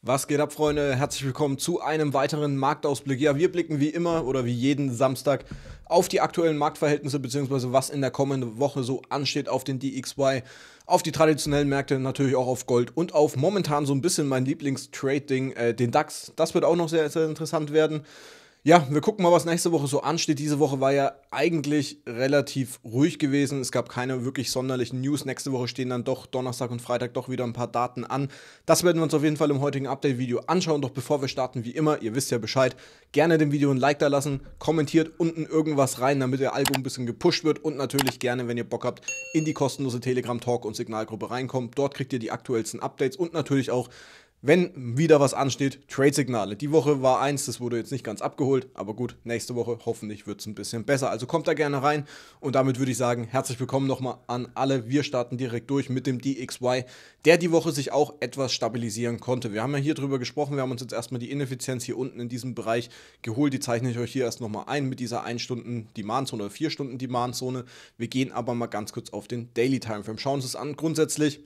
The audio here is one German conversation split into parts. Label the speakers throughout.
Speaker 1: Was geht ab, Freunde? Herzlich willkommen zu einem weiteren Marktausblick. Ja, wir blicken wie immer oder wie jeden Samstag auf die aktuellen Marktverhältnisse bzw. was in der kommenden Woche so ansteht auf den DXY, auf die traditionellen Märkte, natürlich auch auf Gold und auf momentan so ein bisschen mein Lieblingstrading, äh, den DAX. Das wird auch noch sehr, sehr interessant werden. Ja, wir gucken mal, was nächste Woche so ansteht. Diese Woche war ja eigentlich relativ ruhig gewesen. Es gab keine wirklich sonderlichen News. Nächste Woche stehen dann doch Donnerstag und Freitag doch wieder ein paar Daten an. Das werden wir uns auf jeden Fall im heutigen Update-Video anschauen. Doch bevor wir starten, wie immer, ihr wisst ja Bescheid, gerne dem Video ein Like da lassen, kommentiert unten irgendwas rein, damit der Album ein bisschen gepusht wird und natürlich gerne, wenn ihr Bock habt, in die kostenlose Telegram-Talk- und Signalgruppe reinkommt. Dort kriegt ihr die aktuellsten Updates und natürlich auch wenn wieder was ansteht, Trade-Signale. Die Woche war eins, das wurde jetzt nicht ganz abgeholt, aber gut, nächste Woche hoffentlich wird es ein bisschen besser. Also kommt da gerne rein und damit würde ich sagen, herzlich willkommen nochmal an alle. Wir starten direkt durch mit dem DXY, der die Woche sich auch etwas stabilisieren konnte. Wir haben ja hier drüber gesprochen, wir haben uns jetzt erstmal die Ineffizienz hier unten in diesem Bereich geholt. Die zeichne ich euch hier erst nochmal ein mit dieser 1-Stunden-Demand-Zone oder 4-Stunden-Demand-Zone. Wir gehen aber mal ganz kurz auf den Daily-Timeframe. Schauen uns das an. Grundsätzlich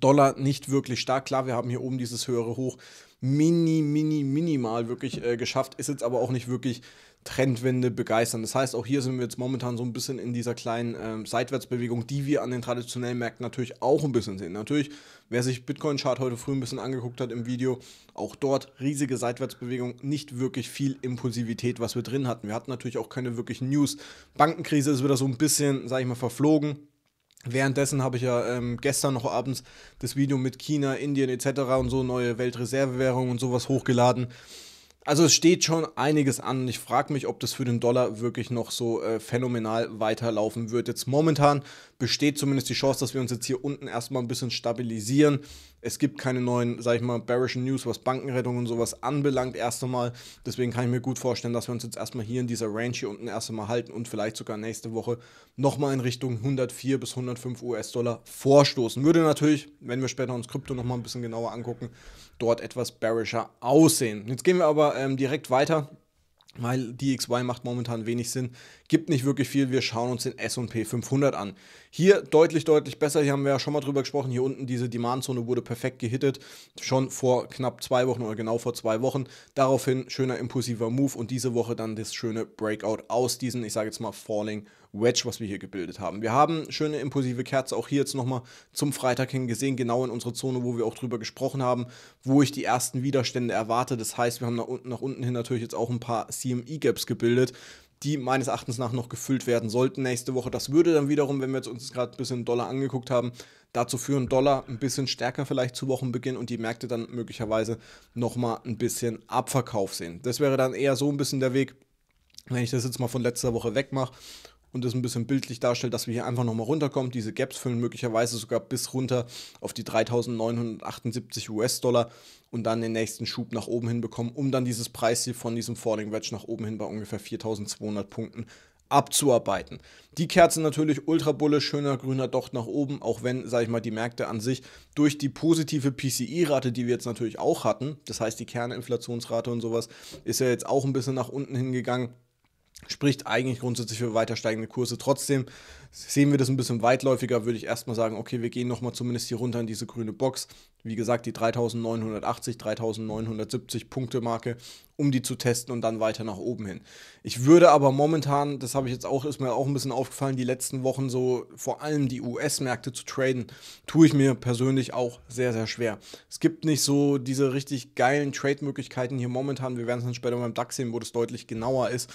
Speaker 1: Dollar nicht wirklich stark. Klar, wir haben hier oben dieses höhere Hoch mini, mini, minimal wirklich äh, geschafft, ist jetzt aber auch nicht wirklich Trendwende begeistern. Das heißt, auch hier sind wir jetzt momentan so ein bisschen in dieser kleinen ähm, Seitwärtsbewegung, die wir an den traditionellen Märkten natürlich auch ein bisschen sehen. Natürlich, wer sich Bitcoin-Chart heute früh ein bisschen angeguckt hat im Video, auch dort riesige Seitwärtsbewegung, nicht wirklich viel Impulsivität, was wir drin hatten. Wir hatten natürlich auch keine wirklichen News. Bankenkrise ist wieder so ein bisschen, sage ich mal, verflogen Währenddessen habe ich ja ähm, gestern noch abends das Video mit China, Indien etc. und so neue Weltreservewährung und sowas hochgeladen. Also es steht schon einiges an. Ich frage mich, ob das für den Dollar wirklich noch so äh, phänomenal weiterlaufen wird. Jetzt momentan besteht zumindest die Chance, dass wir uns jetzt hier unten erstmal ein bisschen stabilisieren. Es gibt keine neuen, sag ich mal, bearischen News, was Bankenrettung und sowas anbelangt erst einmal. Deswegen kann ich mir gut vorstellen, dass wir uns jetzt erstmal hier in dieser Range hier unten erst einmal halten und vielleicht sogar nächste Woche nochmal in Richtung 104 bis 105 US-Dollar vorstoßen. Würde natürlich, wenn wir später uns Krypto nochmal ein bisschen genauer angucken, dort etwas bearischer aussehen. Jetzt gehen wir aber ähm, direkt weiter, weil DXY macht momentan wenig Sinn, gibt nicht wirklich viel. Wir schauen uns den S&P 500 an. Hier deutlich, deutlich besser. Hier haben wir ja schon mal drüber gesprochen. Hier unten diese Demandzone wurde perfekt gehittet, schon vor knapp zwei Wochen oder genau vor zwei Wochen. Daraufhin schöner impulsiver Move und diese Woche dann das schöne Breakout aus diesen, ich sage jetzt mal Falling Wedge, was wir hier gebildet haben. Wir haben schöne impulsive Kerze auch hier jetzt nochmal zum Freitag hin gesehen, genau in unserer Zone, wo wir auch drüber gesprochen haben, wo ich die ersten Widerstände erwarte. Das heißt, wir haben nach unten, nach unten hin natürlich jetzt auch ein paar CME-Gaps gebildet, die meines Erachtens nach noch gefüllt werden sollten nächste Woche. Das würde dann wiederum, wenn wir jetzt uns gerade ein bisschen Dollar angeguckt haben, dazu führen, Dollar ein bisschen stärker vielleicht zu Wochenbeginn und die Märkte dann möglicherweise nochmal ein bisschen Abverkauf sehen. Das wäre dann eher so ein bisschen der Weg, wenn ich das jetzt mal von letzter Woche wegmache und das ein bisschen bildlich darstellt, dass wir hier einfach nochmal runterkommen. Diese Gaps füllen möglicherweise sogar bis runter auf die 3.978 US-Dollar und dann den nächsten Schub nach oben hinbekommen, um dann dieses Preisziel von diesem Falling Wedge nach oben hin bei ungefähr 4.200 Punkten abzuarbeiten. Die Kerze natürlich ultra bullisch, schöner grüner Docht nach oben, auch wenn, sage ich mal, die Märkte an sich durch die positive PCI-Rate, die wir jetzt natürlich auch hatten, das heißt die Kerninflationsrate und sowas, ist ja jetzt auch ein bisschen nach unten hingegangen spricht eigentlich grundsätzlich für weiter steigende Kurse. Trotzdem sehen wir das ein bisschen weitläufiger, würde ich erstmal sagen, okay, wir gehen nochmal zumindest hier runter in diese grüne Box. Wie gesagt, die 3980, 3970 Punkte Marke, um die zu testen und dann weiter nach oben hin. Ich würde aber momentan, das habe ich jetzt auch, ist mir auch ein bisschen aufgefallen, die letzten Wochen so vor allem die US-Märkte zu traden, tue ich mir persönlich auch sehr, sehr schwer. Es gibt nicht so diese richtig geilen Trade-Möglichkeiten hier momentan. Wir werden es dann später beim DAX sehen, wo das deutlich genauer ist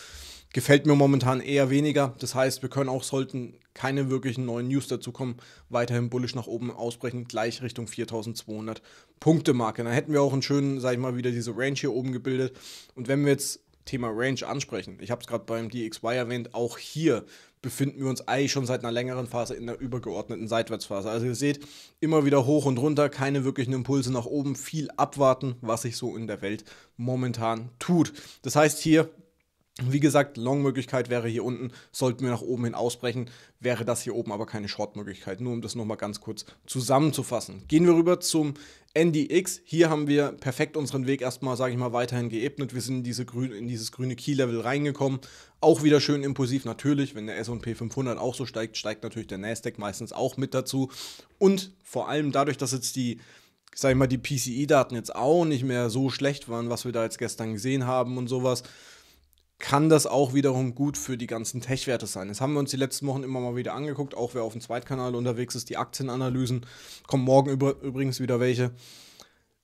Speaker 1: gefällt mir momentan eher weniger. Das heißt, wir können auch, sollten keine wirklichen neuen News dazu kommen, weiterhin bullisch nach oben ausbrechen, gleich Richtung 4200 Punkte Marke. Dann hätten wir auch einen schönen, sag ich mal, wieder diese Range hier oben gebildet. Und wenn wir jetzt Thema Range ansprechen, ich habe es gerade beim DXY erwähnt, auch hier befinden wir uns eigentlich schon seit einer längeren Phase in einer übergeordneten Seitwärtsphase. Also ihr seht, immer wieder hoch und runter, keine wirklichen Impulse nach oben, viel abwarten, was sich so in der Welt momentan tut. Das heißt hier wie gesagt, Long-Möglichkeit wäre hier unten, sollten wir nach oben hin ausbrechen, wäre das hier oben aber keine Short-Möglichkeit. Nur um das nochmal ganz kurz zusammenzufassen. Gehen wir rüber zum NDX. Hier haben wir perfekt unseren Weg erstmal, sage ich mal, weiterhin geebnet. Wir sind in, diese grün, in dieses grüne Key-Level reingekommen. Auch wieder schön impulsiv natürlich, wenn der S&P 500 auch so steigt, steigt natürlich der Nasdaq meistens auch mit dazu. Und vor allem dadurch, dass jetzt die sag ich mal, die PCI-Daten jetzt auch nicht mehr so schlecht waren, was wir da jetzt gestern gesehen haben und sowas, kann das auch wiederum gut für die ganzen Tech-Werte sein. Das haben wir uns die letzten Wochen immer mal wieder angeguckt, auch wer auf dem Zweitkanal unterwegs ist, die Aktienanalysen, kommen morgen über, übrigens wieder welche,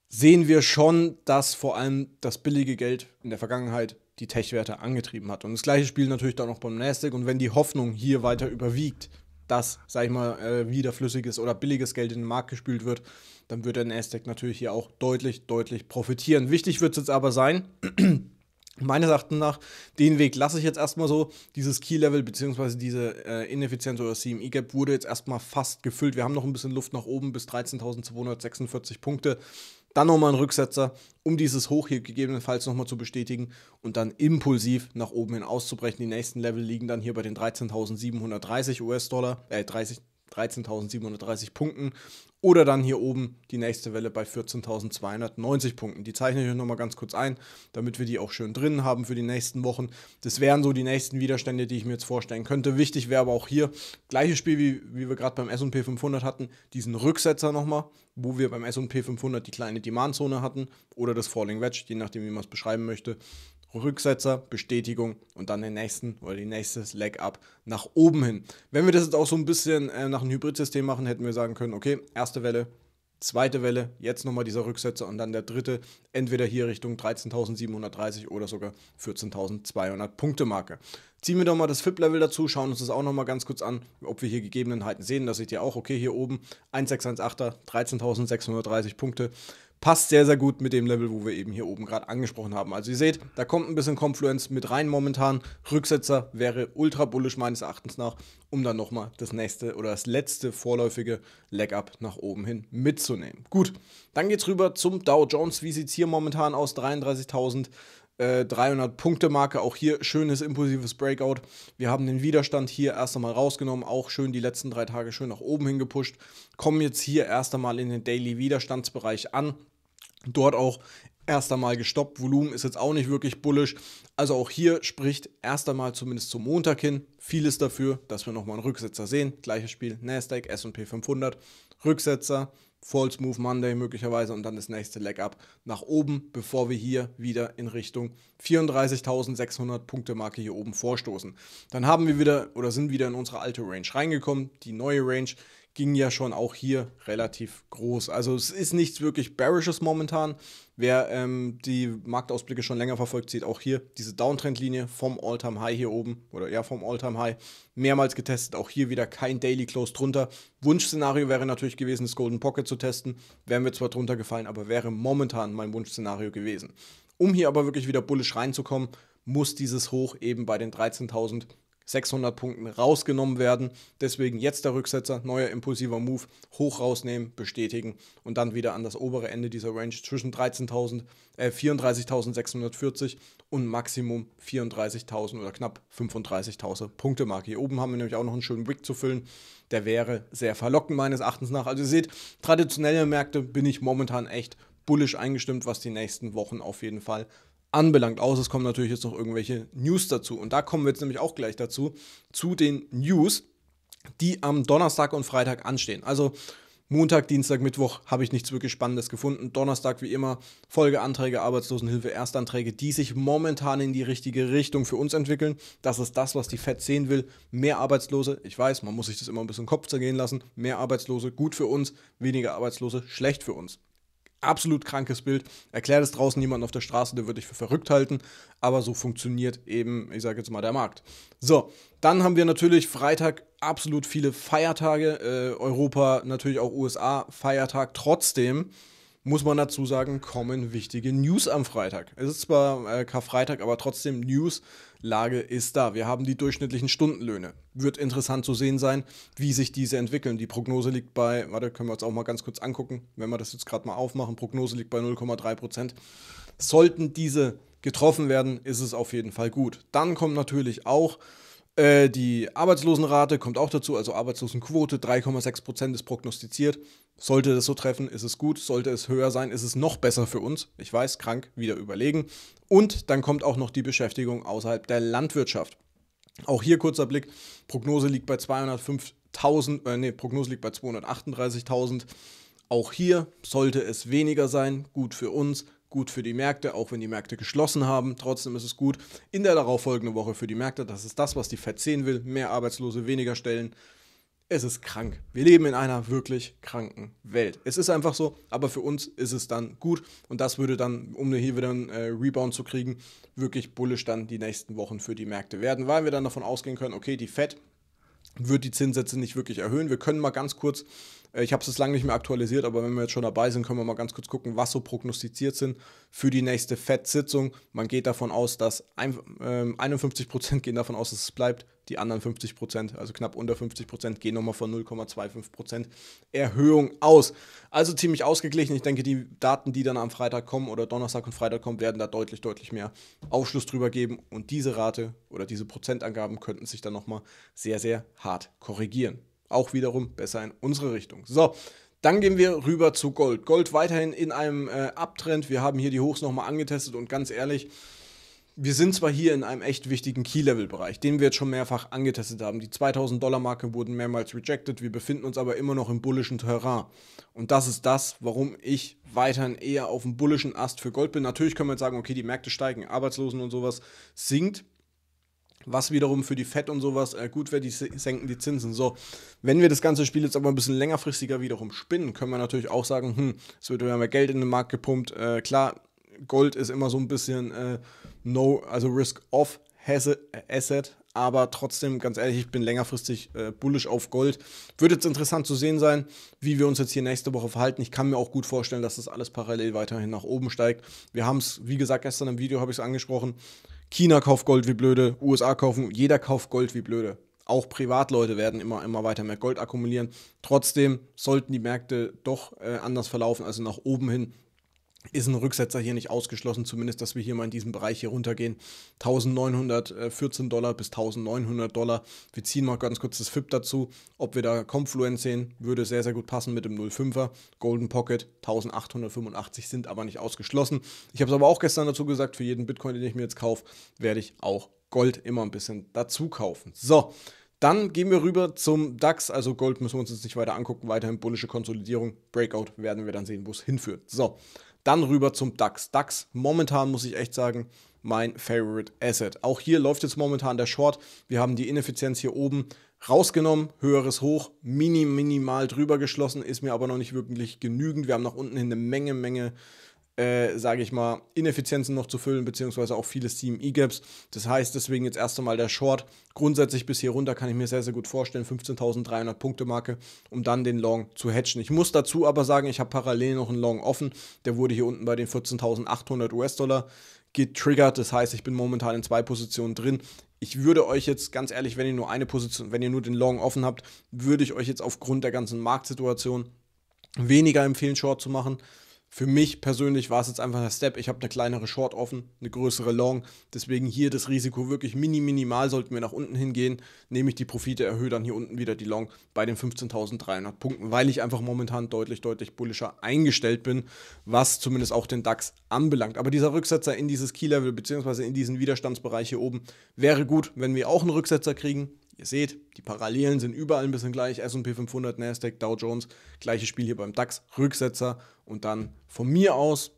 Speaker 1: sehen wir schon, dass vor allem das billige Geld in der Vergangenheit die Tech-Werte angetrieben hat. Und das gleiche spielt natürlich dann auch beim Nasdaq und wenn die Hoffnung hier weiter überwiegt, dass, sag ich mal, äh, wieder flüssiges oder billiges Geld in den Markt gespült wird, dann wird der Nasdaq natürlich hier auch deutlich, deutlich profitieren. Wichtig wird es jetzt aber sein, meines Erachtens nach, den Weg lasse ich jetzt erstmal so. Dieses Key-Level bzw. diese äh, Ineffizienz oder CME-Gap wurde jetzt erstmal fast gefüllt. Wir haben noch ein bisschen Luft nach oben bis 13.246 Punkte. Dann nochmal ein Rücksetzer, um dieses Hoch hier gegebenenfalls nochmal zu bestätigen und dann impulsiv nach oben hin auszubrechen. Die nächsten Level liegen dann hier bei den 13.730 US-Dollar, äh 13.730 Punkten oder dann hier oben die nächste Welle bei 14.290 Punkten. Die zeichne ich euch nochmal ganz kurz ein, damit wir die auch schön drin haben für die nächsten Wochen. Das wären so die nächsten Widerstände, die ich mir jetzt vorstellen könnte. Wichtig wäre aber auch hier, gleiches Spiel wie, wie wir gerade beim S&P 500 hatten, diesen Rücksetzer nochmal, wo wir beim S&P 500 die kleine Demandzone hatten oder das Falling Wedge, je nachdem wie man es beschreiben möchte. Rücksetzer, Bestätigung und dann den nächsten oder die nächste Leg-Up nach oben hin. Wenn wir das jetzt auch so ein bisschen äh, nach einem Hybrid-System machen, hätten wir sagen können, okay, erste Welle, zweite Welle, jetzt nochmal dieser Rücksetzer und dann der dritte, entweder hier Richtung 13.730 oder sogar 14.200 Punkte Marke. Ziehen wir doch mal das FIP-Level dazu, schauen uns das auch nochmal ganz kurz an, ob wir hier Gegebenheiten sehen. Das seht ihr auch, okay, hier oben 1618er, 13.630 Punkte passt sehr, sehr gut mit dem Level, wo wir eben hier oben gerade angesprochen haben. Also ihr seht, da kommt ein bisschen Confluence mit rein momentan. Rücksetzer wäre ultra bullisch meines Erachtens nach, um dann nochmal das nächste oder das letzte vorläufige Leg-Up nach oben hin mitzunehmen. Gut, dann geht's rüber zum Dow Jones. Wie sieht's hier momentan aus? 33.000. 300 äh, Punkte Marke, auch hier schönes impulsives Breakout. Wir haben den Widerstand hier erst einmal rausgenommen, auch schön die letzten drei Tage schön nach oben hingepusht, kommen jetzt hier erst einmal in den Daily Widerstandsbereich an. Dort auch erst einmal gestoppt. Volumen ist jetzt auch nicht wirklich bullisch. Also auch hier spricht erst einmal zumindest zum Montag hin vieles dafür, dass wir nochmal einen Rücksetzer sehen. Gleiches Spiel, Nasdaq, S&P 500, Rücksetzer, False Move Monday möglicherweise und dann das nächste Leg Up nach oben, bevor wir hier wieder in Richtung 34.600 Punkte Marke hier oben vorstoßen. Dann haben wir wieder oder sind wieder in unsere alte Range reingekommen. Die neue Range ging ja schon auch hier relativ groß. Also es ist nichts wirklich Bearishes momentan. Wer ähm, die Marktausblicke schon länger verfolgt, sieht auch hier diese Downtrendlinie vom all time high hier oben oder eher vom all time high Mehrmals getestet, auch hier wieder kein Daily Close drunter. Wunschszenario wäre natürlich gewesen, das Golden Pocket zu testen. Wären wir zwar drunter gefallen, aber wäre momentan mein Wunschszenario gewesen. Um hier aber wirklich wieder bullisch reinzukommen, muss dieses Hoch eben bei den 13.000 600 Punkten rausgenommen werden. Deswegen jetzt der Rücksetzer, neuer impulsiver Move, hoch rausnehmen, bestätigen und dann wieder an das obere Ende dieser Range zwischen 13.000, äh, 34.640 und Maximum 34.000 oder knapp 35.000 Punkte Marke. Hier oben haben wir nämlich auch noch einen schönen Wick zu füllen. Der wäre sehr verlockend meines Erachtens nach. Also ihr seht, traditionelle Märkte bin ich momentan echt bullisch eingestimmt, was die nächsten Wochen auf jeden Fall anbelangt. Außer es kommen natürlich jetzt noch irgendwelche News dazu. Und da kommen wir jetzt nämlich auch gleich dazu, zu den News, die am Donnerstag und Freitag anstehen. Also Montag, Dienstag, Mittwoch habe ich nichts wirklich Spannendes gefunden. Donnerstag wie immer Folgeanträge, Arbeitslosenhilfe, Erstanträge, die sich momentan in die richtige Richtung für uns entwickeln. Das ist das, was die FED sehen will. Mehr Arbeitslose, ich weiß, man muss sich das immer ein bisschen Kopf zergehen lassen. Mehr Arbeitslose, gut für uns, weniger Arbeitslose, schlecht für uns. Absolut krankes Bild. Erklär das draußen niemandem auf der Straße, der würde dich für verrückt halten. Aber so funktioniert eben, ich sage jetzt mal, der Markt. So, dann haben wir natürlich Freitag absolut viele Feiertage. Äh, Europa, natürlich auch USA, Feiertag trotzdem muss man dazu sagen, kommen wichtige News am Freitag. Es ist zwar äh, Karfreitag, aber trotzdem News. Lage ist da. Wir haben die durchschnittlichen Stundenlöhne. Wird interessant zu sehen sein, wie sich diese entwickeln. Die Prognose liegt bei, warte, können wir uns auch mal ganz kurz angucken, wenn wir das jetzt gerade mal aufmachen. Prognose liegt bei 0,3 Prozent. Sollten diese getroffen werden, ist es auf jeden Fall gut. Dann kommt natürlich auch äh, die Arbeitslosenrate kommt auch dazu, also Arbeitslosenquote 3,6 Prozent ist prognostiziert. Sollte das so treffen, ist es gut. Sollte es höher sein, ist es noch besser für uns. Ich weiß, krank, wieder überlegen. Und dann kommt auch noch die Beschäftigung außerhalb der Landwirtschaft. Auch hier kurzer Blick. Prognose liegt bei 205.000, äh, nee, Prognose liegt bei 238.000. Auch hier sollte es weniger sein, gut für uns, gut für die Märkte, auch wenn die Märkte geschlossen haben. Trotzdem ist es gut in der darauffolgenden Woche für die Märkte. Das ist das, was die Fed sehen will. Mehr Arbeitslose, weniger Stellen. Es ist krank. Wir leben in einer wirklich kranken Welt. Es ist einfach so, aber für uns ist es dann gut. Und das würde dann, um hier wieder einen äh, Rebound zu kriegen, wirklich bullisch dann die nächsten Wochen für die Märkte werden, weil wir dann davon ausgehen können, okay, die Fed wird die Zinssätze nicht wirklich erhöhen. Wir können mal ganz kurz äh, ich habe es jetzt lange nicht mehr aktualisiert, aber wenn wir jetzt schon dabei sind, können wir mal ganz kurz gucken, was so prognostiziert sind für die nächste FED-Sitzung. Man geht davon aus, dass ein, äh, 51 Prozent gehen davon aus, dass es bleibt. Die anderen 50 Prozent, also knapp unter 50 Prozent, gehen nochmal von 0,25 Prozent Erhöhung aus. Also ziemlich ausgeglichen. Ich denke, die Daten, die dann am Freitag kommen oder Donnerstag und Freitag kommen, werden da deutlich, deutlich mehr Aufschluss drüber geben. Und diese Rate oder diese Prozentangaben könnten sich dann nochmal sehr, sehr hart korrigieren. Auch wiederum besser in unsere Richtung. So, dann gehen wir rüber zu Gold. Gold weiterhin in einem äh, Abtrend. Wir haben hier die Hochs nochmal angetestet und ganz ehrlich, wir sind zwar hier in einem echt wichtigen Key-Level-Bereich, den wir jetzt schon mehrfach angetestet haben. Die 2000-Dollar-Marke wurden mehrmals rejected. Wir befinden uns aber immer noch im bullischen Terrain. Und das ist das, warum ich weiterhin eher auf dem bullischen Ast für Gold bin. Natürlich können wir jetzt sagen, okay, die Märkte steigen, Arbeitslosen und sowas sinkt was wiederum für die Fed und sowas äh, gut wäre, die senken die Zinsen. So, wenn wir das ganze Spiel jetzt aber ein bisschen längerfristiger wiederum spinnen, können wir natürlich auch sagen, hm, es wird wieder mehr Geld in den Markt gepumpt. Äh, klar, Gold ist immer so ein bisschen äh, no, also risk-off Asset, aber trotzdem, ganz ehrlich, ich bin längerfristig äh, bullisch auf Gold. Wird jetzt interessant zu sehen sein, wie wir uns jetzt hier nächste Woche verhalten. Ich kann mir auch gut vorstellen, dass das alles parallel weiterhin nach oben steigt. Wir haben es, wie gesagt, gestern im Video habe ich es angesprochen, China kauft Gold wie blöde, USA kaufen, jeder kauft Gold wie blöde. Auch Privatleute werden immer, immer weiter mehr Gold akkumulieren. Trotzdem sollten die Märkte doch äh, anders verlaufen, also nach oben hin ist ein Rücksetzer hier nicht ausgeschlossen, zumindest, dass wir hier mal in diesem Bereich hier runtergehen. 1914 Dollar bis 1900 Dollar. Wir ziehen mal ganz kurz das FIP dazu. Ob wir da Confluence sehen, würde sehr, sehr gut passen mit dem 05er. Golden Pocket 1885 sind aber nicht ausgeschlossen. Ich habe es aber auch gestern dazu gesagt, für jeden Bitcoin, den ich mir jetzt kaufe, werde ich auch Gold immer ein bisschen dazu kaufen. So, dann gehen wir rüber zum DAX. Also Gold müssen wir uns jetzt nicht weiter angucken. Weiterhin bullische Konsolidierung. Breakout werden wir dann sehen, wo es hinführt. So. Dann rüber zum DAX. DAX momentan muss ich echt sagen, mein Favorite Asset. Auch hier läuft jetzt momentan der Short. Wir haben die Ineffizienz hier oben rausgenommen, höheres Hoch, mini, minimal drüber geschlossen, ist mir aber noch nicht wirklich genügend. Wir haben nach unten hin eine Menge, Menge äh, sage ich mal, Ineffizienzen noch zu füllen, beziehungsweise auch viele Steam-E-Gaps. Das heißt deswegen jetzt erst einmal der Short. Grundsätzlich bis hier runter kann ich mir sehr, sehr gut vorstellen, 15.300 Punkte Marke, um dann den Long zu hatchen. Ich muss dazu aber sagen, ich habe parallel noch einen Long offen. Der wurde hier unten bei den 14.800 US-Dollar getriggert. Das heißt, ich bin momentan in zwei Positionen drin. Ich würde euch jetzt ganz ehrlich, wenn ihr nur eine Position, wenn ihr nur den Long offen habt, würde ich euch jetzt aufgrund der ganzen Marktsituation weniger empfehlen, Short zu machen. Für mich persönlich war es jetzt einfach ein Step. Ich habe eine kleinere Short offen, eine größere Long. Deswegen hier das Risiko wirklich mini, minimal. Sollten wir nach unten hingehen, nehme ich die Profite, erhöhe dann hier unten wieder die Long bei den 15.300 Punkten, weil ich einfach momentan deutlich, deutlich bullischer eingestellt bin, was zumindest auch den DAX anbelangt. Aber dieser Rücksetzer in dieses Key-Level bzw. in diesen Widerstandsbereich hier oben wäre gut, wenn wir auch einen Rücksetzer kriegen Ihr seht, die Parallelen sind überall ein bisschen gleich. SP 500, Nasdaq, Dow Jones, gleiches Spiel hier beim DAX, Rücksetzer und dann von mir aus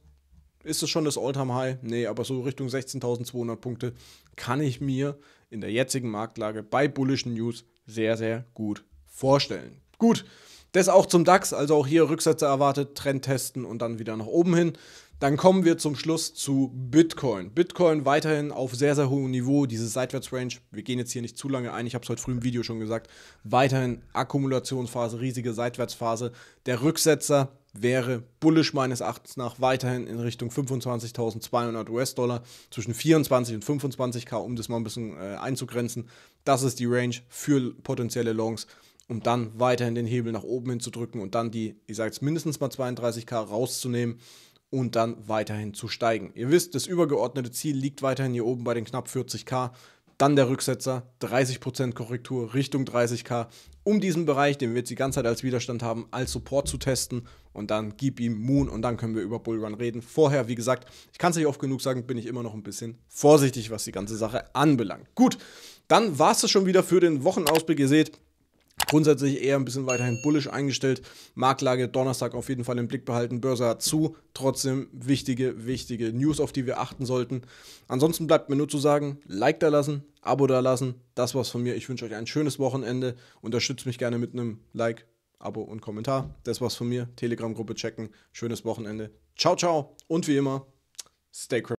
Speaker 1: ist es schon das All-Time-High? Nee, aber so Richtung 16.200 Punkte kann ich mir in der jetzigen Marktlage bei bullischen News sehr, sehr gut vorstellen. Gut, das auch zum DAX, also auch hier Rücksetzer erwartet, Trend testen und dann wieder nach oben hin. Dann kommen wir zum Schluss zu Bitcoin. Bitcoin weiterhin auf sehr, sehr hohem Niveau, diese Seitwärtsrange, wir gehen jetzt hier nicht zu lange ein, ich habe es heute früh im Video schon gesagt, weiterhin Akkumulationsphase, riesige Seitwärtsphase. Der Rücksetzer wäre bullisch meines Erachtens nach weiterhin in Richtung 25.200 US-Dollar, zwischen 24 und 25k, um das mal ein bisschen äh, einzugrenzen. Das ist die Range für potenzielle Longs um dann weiterhin den Hebel nach oben hin zu drücken und dann die, ich sage es mindestens mal 32k rauszunehmen und dann weiterhin zu steigen. Ihr wisst, das übergeordnete Ziel liegt weiterhin hier oben bei den knapp 40k. Dann der Rücksetzer, 30% Korrektur Richtung 30k, um diesen Bereich, den wir jetzt die ganze Zeit als Widerstand haben, als Support zu testen. Und dann gib ihm Moon und dann können wir über Bullrun reden. Vorher, wie gesagt, ich kann es nicht oft genug sagen, bin ich immer noch ein bisschen vorsichtig, was die ganze Sache anbelangt. Gut, dann war es das schon wieder für den Wochenausblick. Ihr seht, grundsätzlich eher ein bisschen weiterhin bullisch eingestellt. Marktlage Donnerstag auf jeden Fall im Blick behalten. Börse hat zu. Trotzdem wichtige, wichtige News, auf die wir achten sollten. Ansonsten bleibt mir nur zu sagen, Like da lassen, Abo da lassen. Das war's von mir. Ich wünsche euch ein schönes Wochenende. Unterstützt mich gerne mit einem Like, Abo und Kommentar. Das war's von mir. Telegram-Gruppe checken. Schönes Wochenende. Ciao, ciao. Und wie immer, stay crypto.